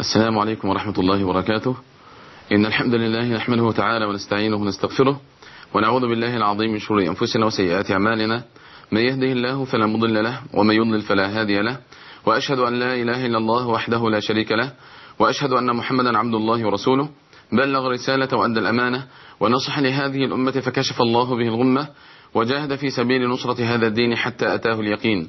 السلام عليكم ورحمة الله وبركاته إن الحمد لله نحمده تعالى ونستعينه ونستغفره ونعوذ بالله العظيم من شرور أنفسنا وسيئات أعمالنا من يهده الله فلا مضل له ومن يضلل فلا هادي له وأشهد أن لا إله إلا الله وحده لا شريك له وأشهد أن محمدا عبد الله ورسوله بلغ رسالة وأدى الأمانة ونصح لهذه الأمة فكشف الله به الغمة وجاهد في سبيل نصرة هذا الدين حتى أتاه اليقين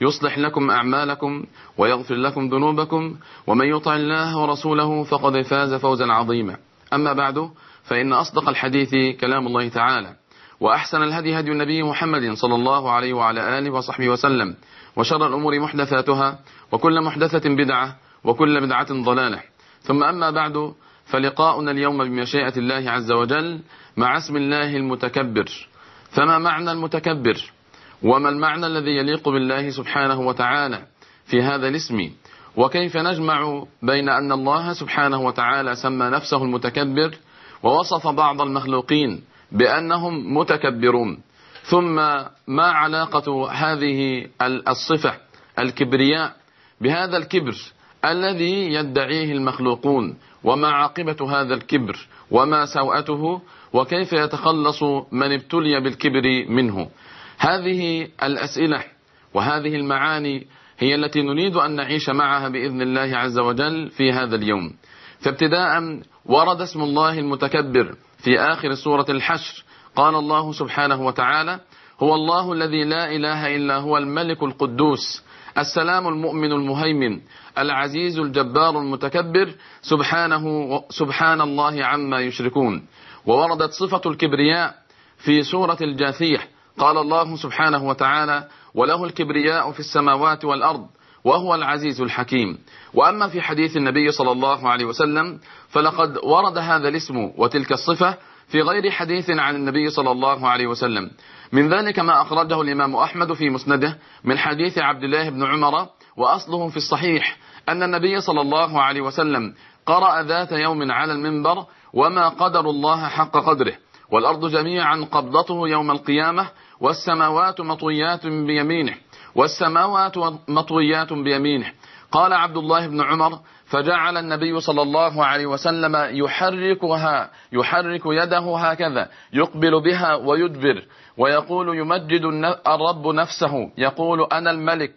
يصلح لكم أعمالكم ويغفر لكم ذنوبكم ومن يطع الله ورسوله فقد فاز فوزا عظيما أما بعد فإن أصدق الحديث كلام الله تعالى وأحسن الهدي هدي النبي محمد صلى الله عليه وعلى آله وصحبه وسلم وشر الأمور محدثاتها وكل محدثة بدعة وكل بدعة ضلالة ثم أما بعد فلقاؤنا اليوم بمشيئة الله عز وجل مع اسم الله المتكبر فما معنى المتكبر وما المعنى الذي يليق بالله سبحانه وتعالى في هذا الاسم وكيف نجمع بين أن الله سبحانه وتعالى سمى نفسه المتكبر ووصف بعض المخلوقين بأنهم متكبرون ثم ما علاقة هذه الصفة الكبرياء بهذا الكبر الذي يدعيه المخلوقون وما عاقبة هذا الكبر وما سوءته وكيف يتخلص من ابتلي بالكبر منه هذه الأسئلة وهذه المعاني هي التي نريد أن نعيش معها بإذن الله عز وجل في هذا اليوم فابتداء ورد اسم الله المتكبر في آخر سورة الحشر قال الله سبحانه وتعالى هو الله الذي لا إله إلا هو الملك القدوس السلام المؤمن المهيمن العزيز الجبار المتكبر سبحانه سبحان الله عما يشركون ووردت صفة الكبرياء في سورة الجاثيح قال الله سبحانه وتعالى وله الكبرياء في السماوات والأرض وهو العزيز الحكيم وأما في حديث النبي صلى الله عليه وسلم فلقد ورد هذا الاسم وتلك الصفة في غير حديث عن النبي صلى الله عليه وسلم من ذلك ما أخرجه الإمام أحمد في مسنده من حديث عبد الله بن عمر وأصله في الصحيح أن النبي صلى الله عليه وسلم قرأ ذات يوم على المنبر وما قدر الله حق قدره والأرض جميعا قبضته يوم القيامة والسماوات مطويات بيمينه والسماوات مطويات بيمينه قال عبد الله بن عمر فجعل النبي صلى الله عليه وسلم يحركها يحرك يده هكذا يقبل بها ويدبر ويقول يمجد الرب نفسه يقول أنا الملك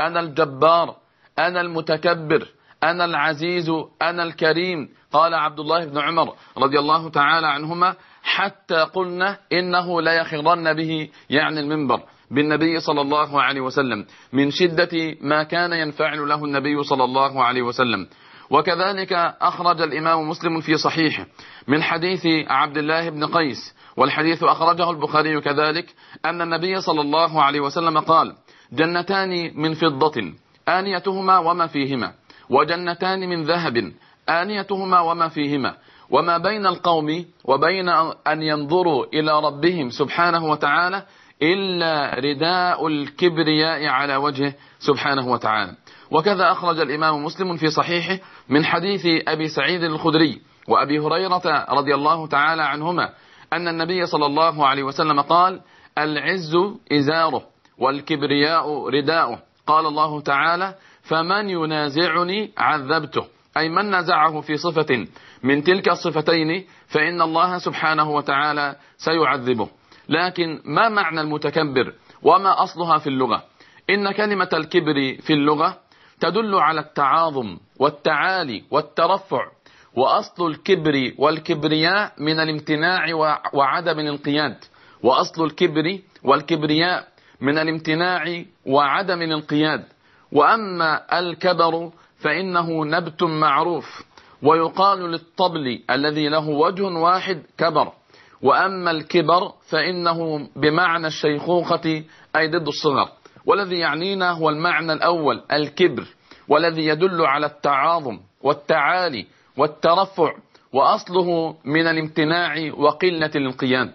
أنا الجبار أنا المتكبر أنا العزيز أنا الكريم قال عبد الله بن عمر رضي الله تعالى عنهما حتى قلنا إنه لا يخرن به يعني المنبر بالنبي صلى الله عليه وسلم من شدة ما كان ينفعل له النبي صلى الله عليه وسلم وكذلك أخرج الإمام مسلم في صحيحه من حديث عبد الله بن قيس والحديث أخرجه البخاري كذلك أن النبي صلى الله عليه وسلم قال جنتان من فضة آنيتهما وما فيهما وجنتان من ذهب آنيتهما وما فيهما وما بين القوم وبين أن ينظروا إلى ربهم سبحانه وتعالى إلا رداء الكبرياء على وجهه سبحانه وتعالى وكذا أخرج الإمام مسلم في صحيحه من حديث أبي سعيد الخدري وأبي هريرة رضي الله تعالى عنهما أن النبي صلى الله عليه وسلم قال العز إزاره والكبرياء رداؤه قال الله تعالى فمن ينازعني عذبته أي من نزعه في صفة من تلك الصفتين فإن الله سبحانه وتعالى سيعذبه لكن ما معنى المتكبر وما أصلها في اللغة إن كلمة الكبر في اللغة تدل على التعاظم والتعالي والترفع وأصل الكبر والكبرياء من الامتناع وعدم الانقياد وأصل الكبر والكبرياء من الامتناع وعدم الانقياد وأما الكبر فإنه نبت معروف ويقال للطبل الذي له وجه واحد كبر وأما الكبر فإنه بمعنى الشيخوخة أي ضد الصغر والذي يعنينا هو المعنى الأول الكبر والذي يدل على التعاظم والتعالي والترفع وأصله من الامتناع وقلة الانقياد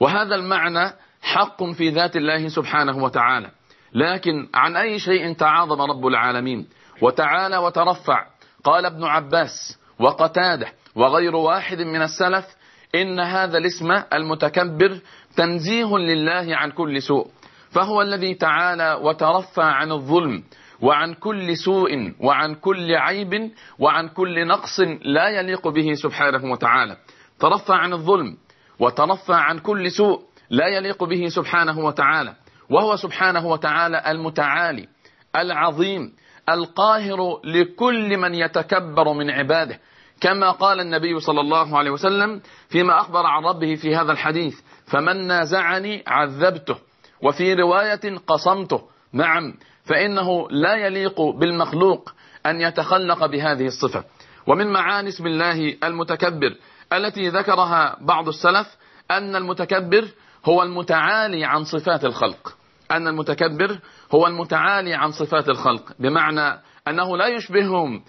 وهذا المعنى حق في ذات الله سبحانه وتعالى لكن عن أي شيء تعاظم رب العالمين وتعالى وترفع قال ابن عباس وقتاده وغير واحد من السلف إن هذا الاسم المتكبر تنزيه لله عن كل سوء فهو الذي تعالى وترفع عن الظلم وعن كل سوء وعن كل عيب وعن كل نقص لا يليق به سبحانه وتعالى ترفع عن الظلم وترفع عن كل سوء لا يليق به سبحانه وتعالى وهو سبحانه وتعالى المتعالي العظيم القاهر لكل من يتكبر من عباده كما قال النبي صلى الله عليه وسلم فيما أخبر عن ربه في هذا الحديث فمن نازعني عذبته وفي رواية قصمته نعم فإنه لا يليق بالمخلوق أن يتخلق بهذه الصفة ومن معاني اسم الله المتكبر التي ذكرها بعض السلف أن المتكبر هو المتعالي عن صفات الخلق أن المتكبر هو المتعالي عن صفات الخلق بمعنى أنه لا يشبههم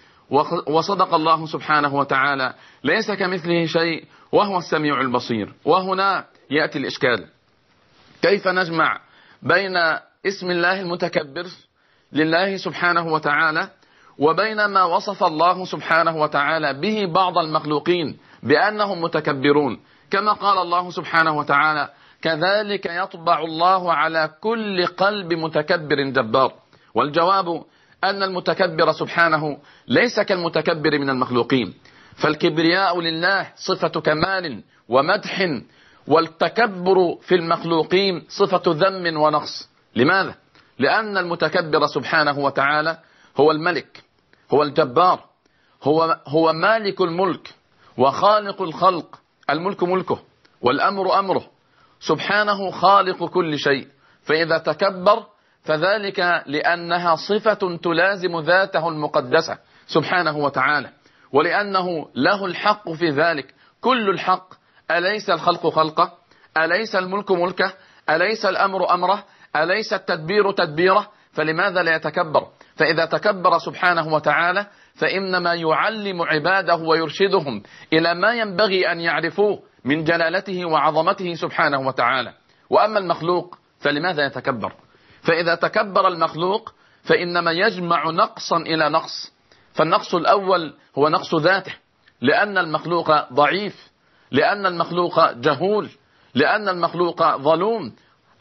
وصدق الله سبحانه وتعالى ليس كمثله شيء وهو السميع البصير وهنا يأتي الإشكال كيف نجمع بين اسم الله المتكبر لله سبحانه وتعالى وبين ما وصف الله سبحانه وتعالى به بعض المخلوقين بأنهم متكبرون كما قال الله سبحانه وتعالى كذلك يطبع الله على كل قلب متكبر جبار والجواب أن المتكبر سبحانه ليس كالمتكبر من المخلوقين فالكبرياء لله صفة كمال ومدح والتكبر في المخلوقين صفة ذم ونقص لماذا؟ لأن المتكبر سبحانه وتعالى هو الملك هو الجبار هو, هو مالك الملك وخالق الخلق الملك ملكه والأمر أمره سبحانه خالق كل شيء فإذا تكبر فذلك لأنها صفة تلازم ذاته المقدسة سبحانه وتعالى ولأنه له الحق في ذلك كل الحق أليس الخلق خلقه أليس الملك ملكه أليس الأمر أمره أليس التدبير تدبيره فلماذا لا يتكبر فإذا تكبر سبحانه وتعالى فإنما يعلم عباده ويرشدهم إلى ما ينبغي أن يعرفوه من جلالته وعظمته سبحانه وتعالى وأما المخلوق فلماذا يتكبر فإذا تكبر المخلوق فإنما يجمع نقصا إلى نقص فالنقص الأول هو نقص ذاته لأن المخلوق ضعيف لأن المخلوق جهول لأن المخلوق ظلوم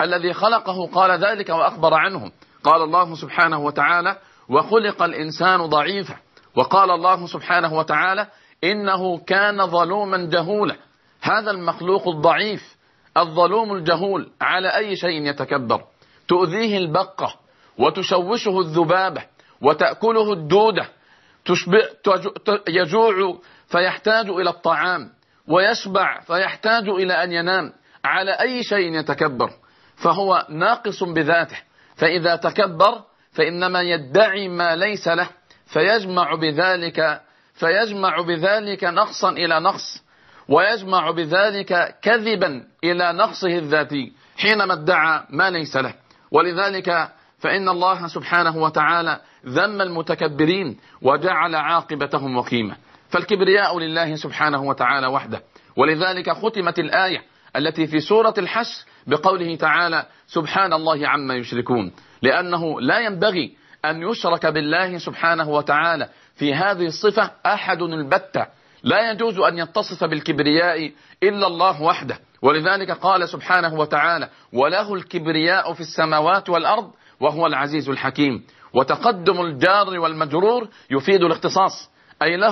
الذي خلقه قال ذلك وأخبر عنه قال الله سبحانه وتعالى وخلق الإنسان ضعيفا وقال الله سبحانه وتعالى إنه كان ظلوما جهولا هذا المخلوق الضعيف الظلوم الجهول على أي شيء يتكبر تؤذيه البقة وتشوشه الذبابة وتأكله الدودة تشبع يجوع فيحتاج إلى الطعام ويشبع فيحتاج إلى أن ينام على أي شيء يتكبر فهو ناقص بذاته فإذا تكبر فإنما يدعي ما ليس له فيجمع بذلك فيجمع بذلك نقصا إلى نقص ويجمع بذلك كذبا إلى نقصه الذاتي حينما ادعى ما ليس له ولذلك فإن الله سبحانه وتعالى ذم المتكبرين وجعل عاقبتهم وخيمة فالكبرياء لله سبحانه وتعالى وحده ولذلك ختمت الآية التي في سورة الحشر بقوله تعالى سبحان الله عما يشركون لأنه لا ينبغي أن يشرك بالله سبحانه وتعالى في هذه الصفة أحد البتة لا يجوز أن يتصف بالكبرياء إلا الله وحده ولذلك قال سبحانه وتعالى وله الكبرياء في السماوات والأرض وهو العزيز الحكيم وتقدم الجار والمجرور يفيد الاختصاص أي له